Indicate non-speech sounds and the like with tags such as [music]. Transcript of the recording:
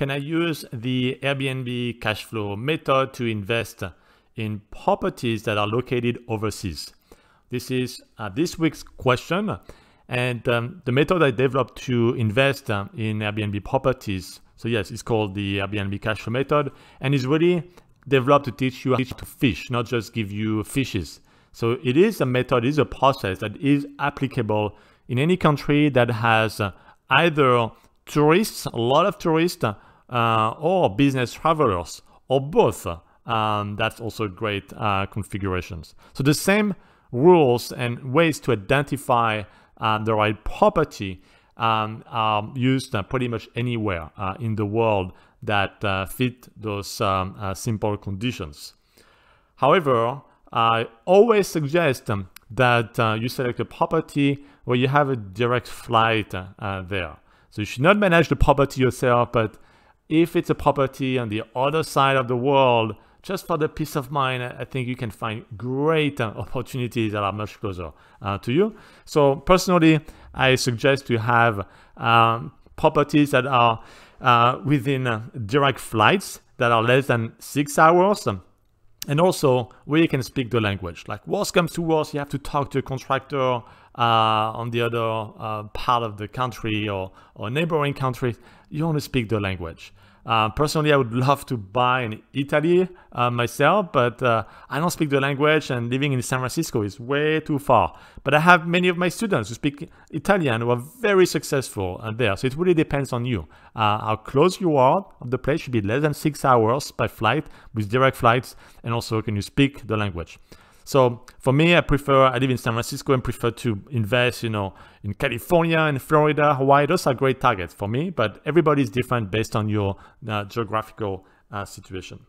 Can I use the Airbnb cash flow method to invest in properties that are located overseas? This is uh, this week's question. And um, the method I developed to invest uh, in Airbnb properties, so yes, it's called the Airbnb cash flow method, and it's really developed to teach you how to fish, not just give you fishes. So it is a method, it is a process that is applicable in any country that has uh, either tourists, a lot of tourists, uh, uh, or business travelers or both. Um, that's also great uh, configurations. So the same rules and ways to identify um, the right property um, are used uh, pretty much anywhere uh, in the world that uh, fit those um, simple conditions. However, I always suggest um, that you select a property where you have a direct flight there. So you should not manage the property yourself, but if it's a property on the other side of the world, just for the peace of mind, I think you can find great uh, opportunities that are much closer uh, to you. So personally, I suggest to have um, properties that are uh, within uh, direct flights that are less than six hours. And also where you can speak the language. Like worst comes to worst, you have to talk to a contractor uh, on the other uh, part of the country or, or neighboring country, you only speak the language. Uh, personally, I would [laughs] love to buy in Italy uh, myself, but uh, I don't speak the language, and living in San Francisco is way too far. But I have many of my students who speak Italian who are very successful there. So it really depends on you. Uh, how close you are of the place should be less than six hours by flight with direct flights, and also can you speak the language. So for me, I prefer, I live in San Francisco and prefer to invest, you know, in California and Florida, Hawaii. Those are great targets for me, but everybody's different based on your uh, geographical uh, situation.